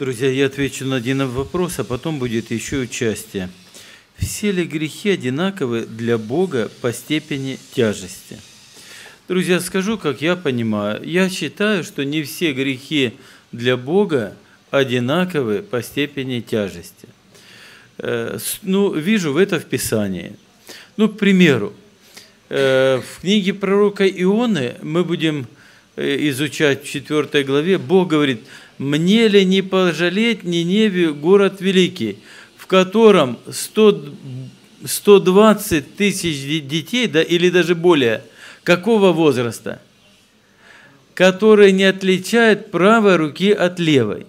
Друзья, я отвечу на один вопрос, а потом будет еще участие. Все ли грехи одинаковы для Бога по степени тяжести? Друзья, скажу, как я понимаю. Я считаю, что не все грехи для Бога одинаковы по степени тяжести. Э, ну, вижу в это в Писании. Ну, к примеру, э, в книге пророка Ионы мы будем Э, изучать в 4 главе, Бог говорит, «Мне ли не пожалеть Ниневию город великий, в котором 100, 120 тысяч детей, да, или даже более, какого возраста, которые не отличают правой руки от левой?»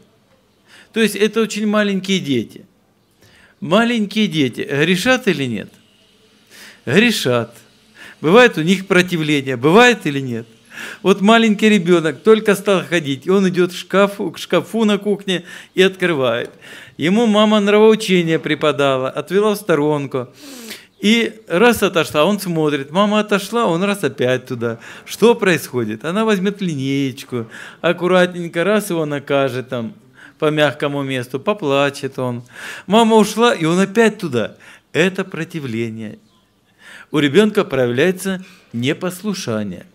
То есть это очень маленькие дети. Маленькие дети грешат или нет? Грешат. Бывает у них противление, бывает или нет – вот маленький ребенок только стал ходить, и он идет к шкафу, к шкафу на кухне и открывает. Ему мама нравоучение преподала, отвела в сторонку. И раз отошла, он смотрит, мама отошла, он раз опять туда. Что происходит? Она возьмет линеечку, аккуратненько раз его накажет там по мягкому месту, поплачет он. Мама ушла, и он опять туда. Это противление. У ребенка проявляется непослушание.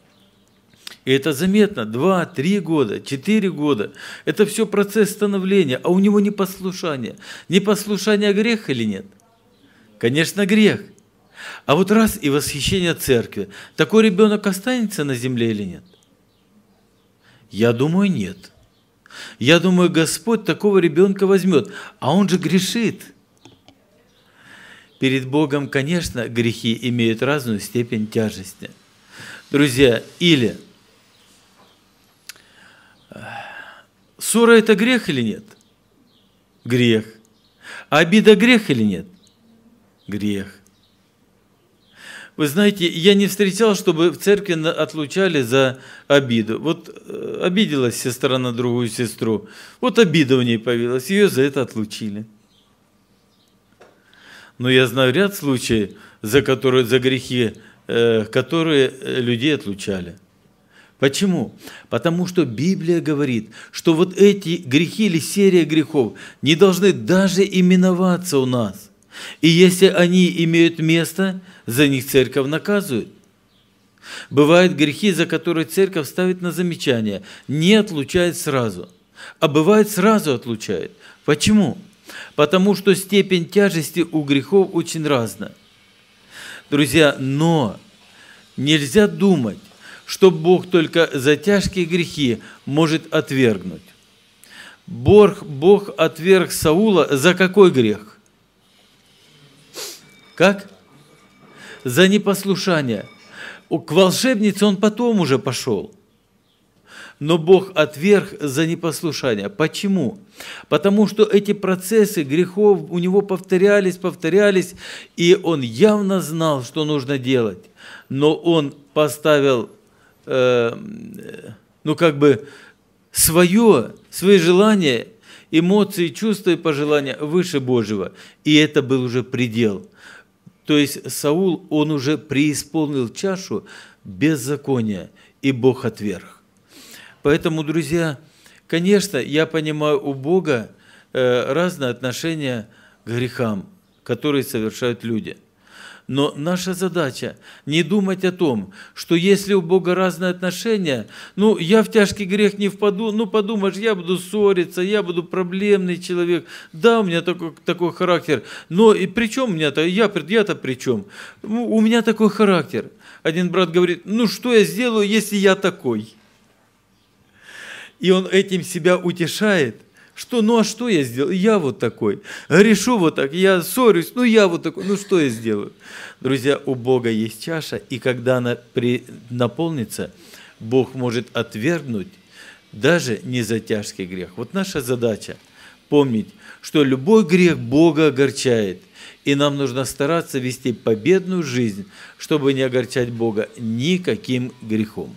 И это заметно. Два, три года, четыре года. Это все процесс становления. А у него непослушание. Непослушание грех или нет? Конечно, грех. А вот раз и восхищение церкви. Такой ребенок останется на земле или нет? Я думаю, нет. Я думаю, Господь такого ребенка возьмет. А он же грешит. Перед Богом, конечно, грехи имеют разную степень тяжести. Друзья, или – Ссора – это грех или нет? Грех. Обида – грех или нет? Грех. Вы знаете, я не встречал, чтобы в церкви отлучали за обиду. Вот э, обиделась сестра на другую сестру. Вот обида у ней появилась, ее за это отлучили. Но я знаю ряд случаев, за, которые, за грехи, э, которые э, людей отлучали – Почему? Потому что Библия говорит, что вот эти грехи или серия грехов не должны даже именоваться у нас. И если они имеют место, за них церковь наказывает. Бывают грехи, за которые церковь ставит на замечание, не отлучает сразу. А бывает сразу отлучает. Почему? Потому что степень тяжести у грехов очень разная, Друзья, но нельзя думать, что Бог только за тяжкие грехи может отвергнуть. Бог, Бог отверг Саула за какой грех? Как? За непослушание. К волшебнице он потом уже пошел. Но Бог отверг за непослушание. Почему? Потому что эти процессы грехов у него повторялись, повторялись, и он явно знал, что нужно делать. Но он поставил Э, ну, как бы, свое, свои желания, эмоции, чувства и пожелания выше Божьего. И это был уже предел. То есть Саул, он уже преисполнил чашу беззакония, и Бог отверг. Поэтому, друзья, конечно, я понимаю, у Бога э, разное отношение к грехам, которые совершают люди – но наша задача не думать о том, что если у Бога разные отношения, ну, я в тяжкий грех не впаду, ну, подумаешь, я буду ссориться, я буду проблемный человек. Да, у меня такой, такой характер. Но и при чем меня-то? Я, я-то при чем? Ну, у меня такой характер. Один брат говорит, ну, что я сделаю, если я такой? И он этим себя утешает, что, ну а что я сделал? Я вот такой. Грешу вот так, я ссорюсь, ну я вот такой. Ну что я сделаю? Друзья, у Бога есть чаша, и когда она при... наполнится, Бог может отвергнуть даже не за тяжкий грех. Вот наша задача помнить, что любой грех Бога огорчает. И нам нужно стараться вести победную жизнь, чтобы не огорчать Бога никаким грехом.